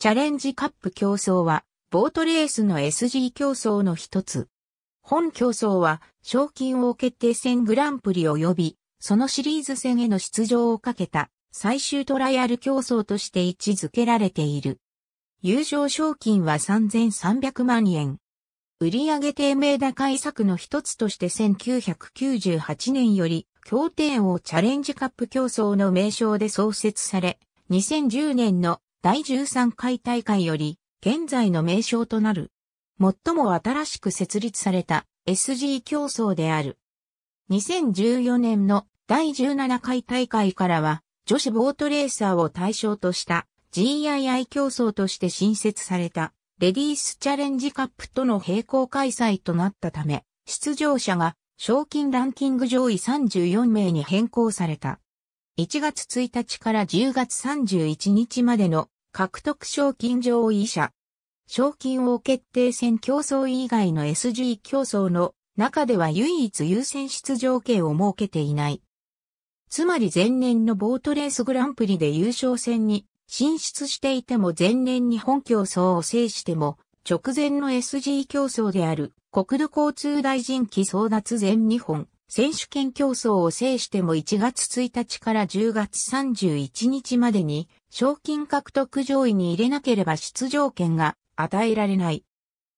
チャレンジカップ競争は、ボートレースの SG 競争の一つ。本競争は、賞金王決定戦グランプリ及び、そのシリーズ戦への出場をかけた、最終トライアル競争として位置づけられている。優勝賞金は3300万円。売上低迷打開策の一つとして1998年より、協定王チャレンジカップ競争の名称で創設され、2010年の第13回大会より、現在の名称となる。最も新しく設立された SG 競争である。2014年の第17回大会からは、女子ボートレーサーを対象とした GII 競争として新設されたレディースチャレンジカップとの並行開催となったため、出場者が賞金ランキング上位34名に変更された。1月1日から10月31日までの獲得賞金上位者。賞金王決定戦競争以外の SG 競争の中では唯一優先出場権を設けていない。つまり前年のボートレースグランプリで優勝戦に進出していても前年に本競争を制しても直前の SG 競争である国土交通大臣期争奪全日本選手権競争を制しても1月1日から10月31日までに賞金獲得上位に入れなければ出場権が与えられない。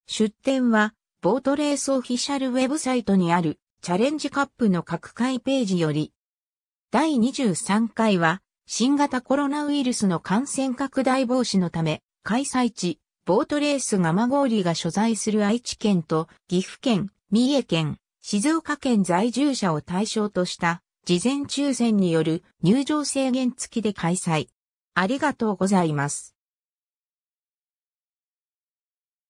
出展はボートレースオフィシャルウェブサイトにあるチャレンジカップの各回ページより第23回は新型コロナウイルスの感染拡大防止のため開催地ボートレース蒲氷が所在する愛知県と岐阜県、三重県、静岡県在住者を対象とした事前抽選による入場制限付きで開催。ありがとうございます。